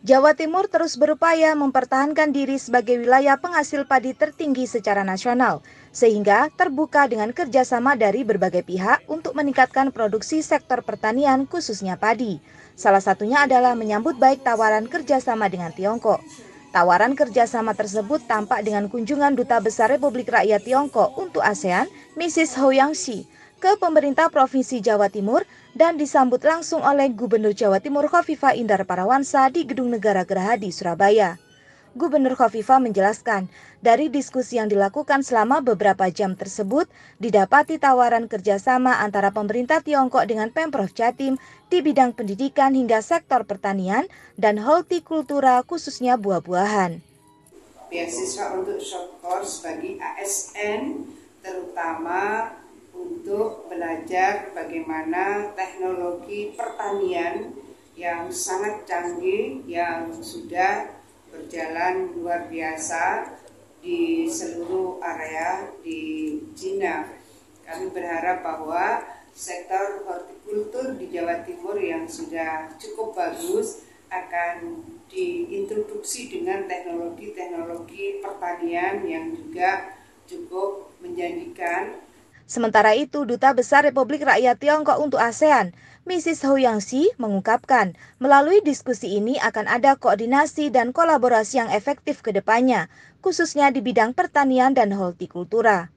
Jawa Timur terus berupaya mempertahankan diri sebagai wilayah penghasil padi tertinggi secara nasional, sehingga terbuka dengan kerjasama dari berbagai pihak untuk meningkatkan produksi sektor pertanian khususnya padi. Salah satunya adalah menyambut baik tawaran kerjasama dengan Tiongkok. Tawaran kerjasama tersebut tampak dengan kunjungan Duta Besar Republik Rakyat Tiongkok untuk ASEAN, Mrs. Ho Yangsi ke pemerintah Provinsi Jawa Timur dan disambut langsung oleh Gubernur Jawa Timur Kofifa Indar Parawansa di Gedung Negara Geraha di Surabaya. Gubernur Kofifa menjelaskan, dari diskusi yang dilakukan selama beberapa jam tersebut, didapati tawaran kerjasama antara pemerintah Tiongkok dengan Pemprov Jatim di bidang pendidikan hingga sektor pertanian dan hortikultura khususnya buah-buahan. Beasiswa untuk short course bagi ASN, terutama untuk belajar bagaimana teknologi pertanian yang sangat canggih yang sudah berjalan luar biasa di seluruh area di Cina. Kami berharap bahwa sektor hortikultur di Jawa Timur yang sudah cukup bagus akan diintroduksi dengan teknologi-teknologi pertanian yang juga cukup menjanjikan Sementara itu, Duta Besar Republik Rakyat Tiongkok untuk ASEAN, Mrs. Hou Si, mengungkapkan melalui diskusi ini akan ada koordinasi dan kolaborasi yang efektif ke depannya, khususnya di bidang pertanian dan hortikultura.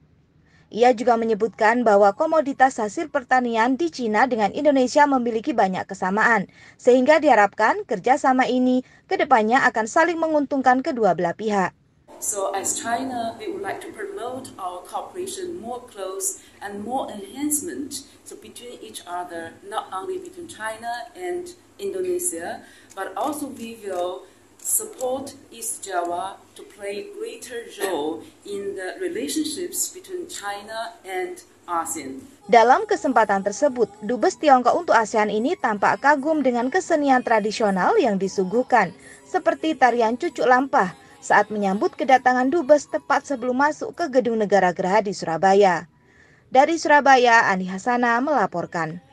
Ia juga menyebutkan bahwa komoditas hasil pertanian di Cina dengan Indonesia memiliki banyak kesamaan, sehingga diharapkan kerjasama ini ke depannya akan saling menguntungkan kedua belah pihak. So as China, we would like to promote our cooperation more close and more enhancement so between each other, not only between China and Indonesia, but also we will support East Java to play greater role in the relationships between China and ASEAN. Dalam kesempatan tersebut, Dubes Tiongkok untuk ASEAN ini tampak kagum dengan kesenian tradisional yang disuguhkan, seperti tarian cucuk lampah, saat menyambut kedatangan Dubes tepat sebelum masuk ke Gedung Negara Geraha di Surabaya. Dari Surabaya, Ani Hasana melaporkan.